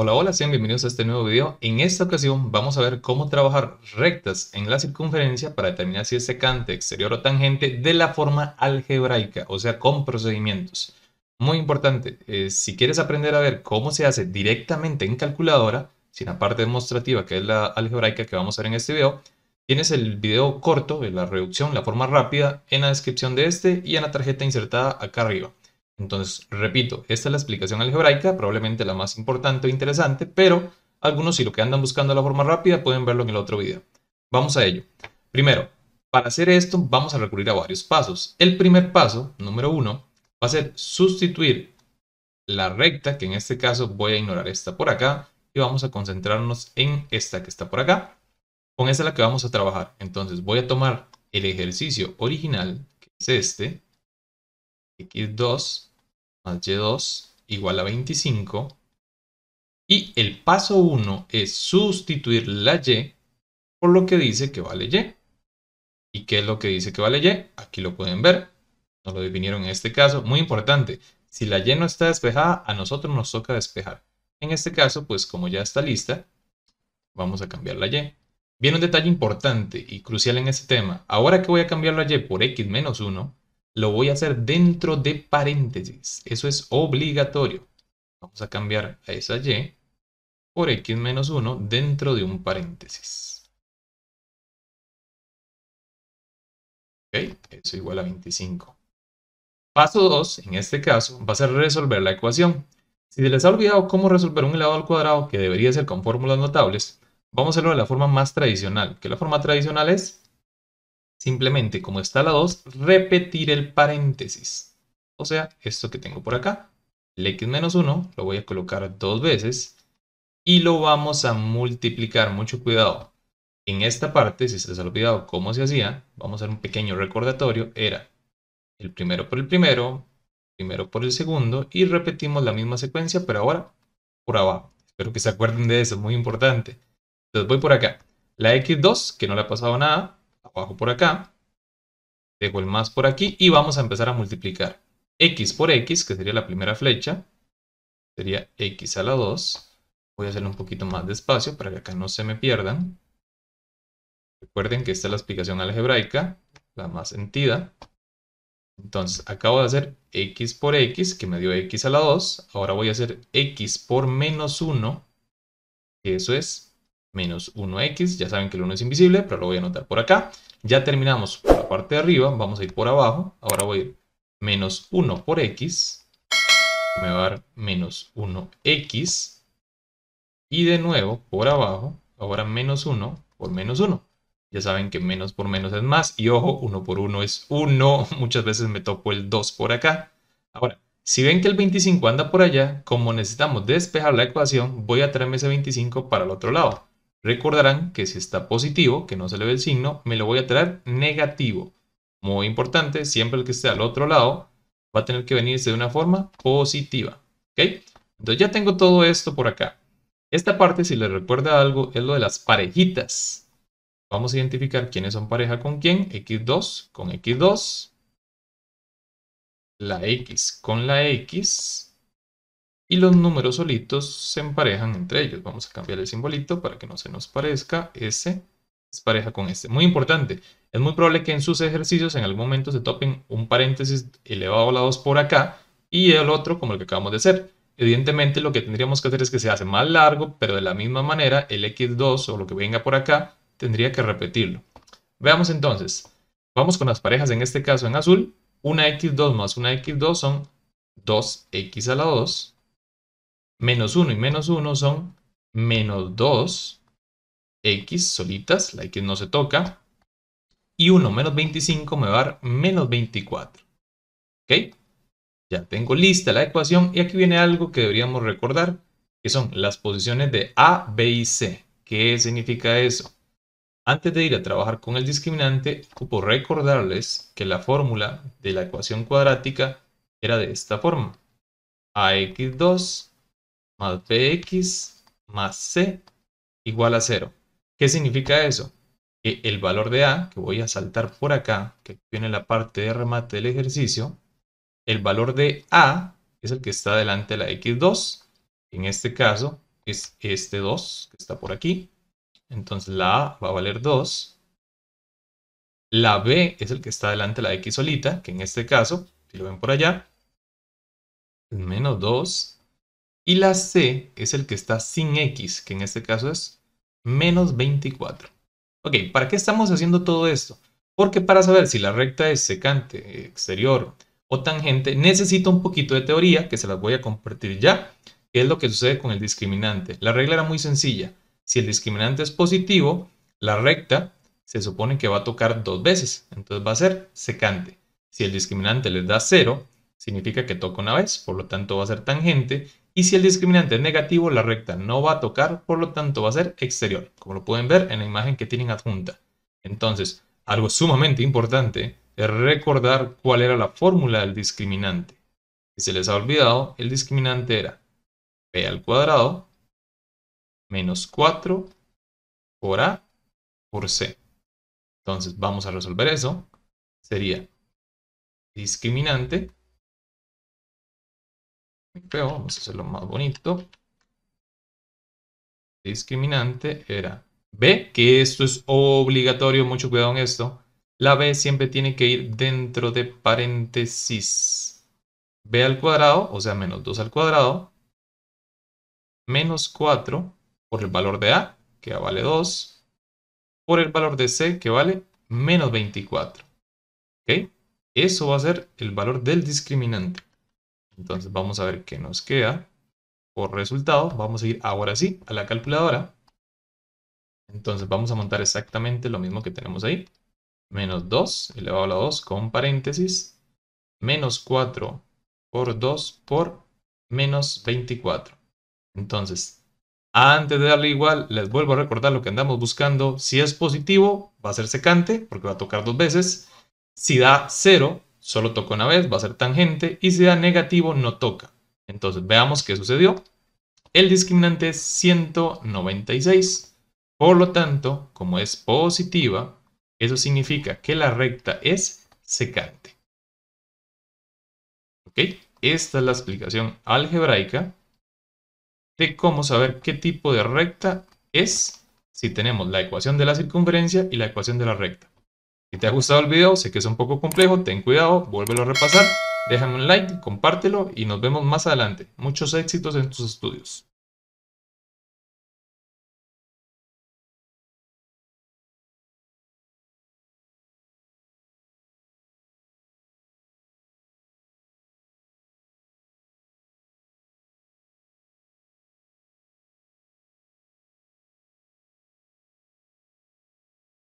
Hola, hola, sean bienvenidos a este nuevo video. En esta ocasión vamos a ver cómo trabajar rectas en la circunferencia para determinar si es este secante, exterior o tangente de la forma algebraica, o sea, con procedimientos. Muy importante, eh, si quieres aprender a ver cómo se hace directamente en calculadora, sin la parte demostrativa que es la algebraica que vamos a ver en este video, tienes el video corto de la reducción, la forma rápida, en la descripción de este y en la tarjeta insertada acá arriba. Entonces, repito, esta es la explicación algebraica, probablemente la más importante o interesante, pero algunos si lo que andan buscando la forma rápida pueden verlo en el otro video. Vamos a ello. Primero, para hacer esto vamos a recurrir a varios pasos. El primer paso, número uno, va a ser sustituir la recta, que en este caso voy a ignorar esta por acá, y vamos a concentrarnos en esta que está por acá. Con esta es la que vamos a trabajar. Entonces voy a tomar el ejercicio original, que es este, x2 y2 igual a 25. Y el paso 1 es sustituir la y por lo que dice que vale y. ¿Y qué es lo que dice que vale y? Aquí lo pueden ver. no lo definieron en este caso. Muy importante, si la y no está despejada, a nosotros nos toca despejar. En este caso, pues como ya está lista, vamos a cambiar la y. Viene un detalle importante y crucial en este tema. Ahora que voy a cambiar la y por x menos 1, lo voy a hacer dentro de paréntesis. Eso es obligatorio. Vamos a cambiar a esa y por x menos 1 dentro de un paréntesis. Eso igual a 25. Paso 2, en este caso, va a ser resolver la ecuación. Si se les ha olvidado cómo resolver un helado al cuadrado, que debería ser con fórmulas notables, vamos a hacerlo de la forma más tradicional, que la forma tradicional es Simplemente, como está la 2, repetir el paréntesis. O sea, esto que tengo por acá, el x-1 lo voy a colocar dos veces y lo vamos a multiplicar. Mucho cuidado. En esta parte, si se les ha olvidado cómo se hacía, vamos a hacer un pequeño recordatorio. Era el primero por el primero, primero por el segundo y repetimos la misma secuencia, pero ahora por abajo. Espero que se acuerden de eso, es muy importante. Entonces voy por acá. La x2, que no le ha pasado nada, abajo por acá, dejo el más por aquí y vamos a empezar a multiplicar. X por X, que sería la primera flecha, sería X a la 2. Voy a hacerlo un poquito más despacio para que acá no se me pierdan. Recuerden que esta es la explicación algebraica, la más sentida. Entonces, acabo de hacer x por x, que me dio x a la 2. Ahora voy a hacer x por menos 1, que eso es menos 1x, ya saben que el 1 es invisible, pero lo voy a anotar por acá. Ya terminamos por la parte de arriba, vamos a ir por abajo, ahora voy a ir menos 1 por x, me va a dar menos 1x, y de nuevo por abajo, ahora menos 1 por menos 1. Ya saben que menos por menos es más, y ojo, 1 por 1 es 1, muchas veces me topo el 2 por acá. Ahora, si ven que el 25 anda por allá, como necesitamos despejar la ecuación, voy a traerme ese 25 para el otro lado. Recordarán que si está positivo, que no se le ve el signo, me lo voy a traer negativo. Muy importante, siempre el que esté al otro lado va a tener que venirse de una forma positiva. ¿Ok? Entonces ya tengo todo esto por acá. Esta parte, si le recuerda algo, es lo de las parejitas. Vamos a identificar quiénes son pareja con quién. X2 con X2. La X con la X y los números solitos se emparejan entre ellos. Vamos a cambiar el simbolito para que no se nos parezca. ese es pareja con este. Muy importante, es muy probable que en sus ejercicios en algún momento se topen un paréntesis elevado a la 2 por acá y el otro como el que acabamos de hacer. Evidentemente lo que tendríamos que hacer es que se hace más largo, pero de la misma manera el X2 o lo que venga por acá tendría que repetirlo. Veamos entonces, vamos con las parejas en este caso en azul. Una X2 más una X2 son 2X a la 2 Menos 1 y menos 1 son menos 2 x solitas, la x no se toca. Y 1 menos 25 me va a dar menos 24. ¿Ok? Ya tengo lista la ecuación y aquí viene algo que deberíamos recordar, que son las posiciones de A, B y C. ¿Qué significa eso? Antes de ir a trabajar con el discriminante, ocupo recordarles que la fórmula de la ecuación cuadrática era de esta forma. AX2 más bx más c igual a 0. ¿Qué significa eso? Que el valor de a, que voy a saltar por acá, que viene la parte de remate del ejercicio, el valor de a es el que está delante de la x2. En este caso es este 2 que está por aquí. Entonces la a va a valer 2. La b es el que está delante de la x solita, que en este caso, si lo ven por allá, es menos 2 y la C es el que está sin X, que en este caso es menos 24. Ok, ¿para qué estamos haciendo todo esto? Porque para saber si la recta es secante, exterior o tangente, necesito un poquito de teoría que se las voy a compartir ya, que es lo que sucede con el discriminante. La regla era muy sencilla. Si el discriminante es positivo, la recta se supone que va a tocar dos veces, entonces va a ser secante. Si el discriminante les da 0, significa que toca una vez, por lo tanto va a ser tangente y si el discriminante es negativo, la recta no va a tocar, por lo tanto va a ser exterior, como lo pueden ver en la imagen que tienen adjunta. Entonces, algo sumamente importante es recordar cuál era la fórmula del discriminante. Si se les ha olvidado, el discriminante era p al cuadrado menos 4 por a por c. Entonces vamos a resolver eso. Sería discriminante pero vamos a hacerlo más bonito. Discriminante era B, que esto es obligatorio, mucho cuidado en esto. La B siempre tiene que ir dentro de paréntesis. B al cuadrado, o sea, menos 2 al cuadrado, menos 4 por el valor de A, que A vale 2, por el valor de C, que vale menos 24. ¿Ok? Eso va a ser el valor del discriminante. Entonces vamos a ver qué nos queda. Por resultado, vamos a ir ahora sí a la calculadora. Entonces vamos a montar exactamente lo mismo que tenemos ahí. Menos 2 elevado a la 2 con paréntesis. Menos 4 por 2 por menos 24. Entonces, antes de darle igual, les vuelvo a recordar lo que andamos buscando. Si es positivo, va a ser secante porque va a tocar dos veces. Si da 0, solo toca una vez, va a ser tangente, y si da negativo, no toca. Entonces, veamos qué sucedió. El discriminante es 196. Por lo tanto, como es positiva, eso significa que la recta es secante. ¿Ok? Esta es la explicación algebraica de cómo saber qué tipo de recta es si tenemos la ecuación de la circunferencia y la ecuación de la recta. Si te ha gustado el video, sé que es un poco complejo, ten cuidado, vuélvelo a repasar, déjame un like, compártelo y nos vemos más adelante. Muchos éxitos en tus estudios.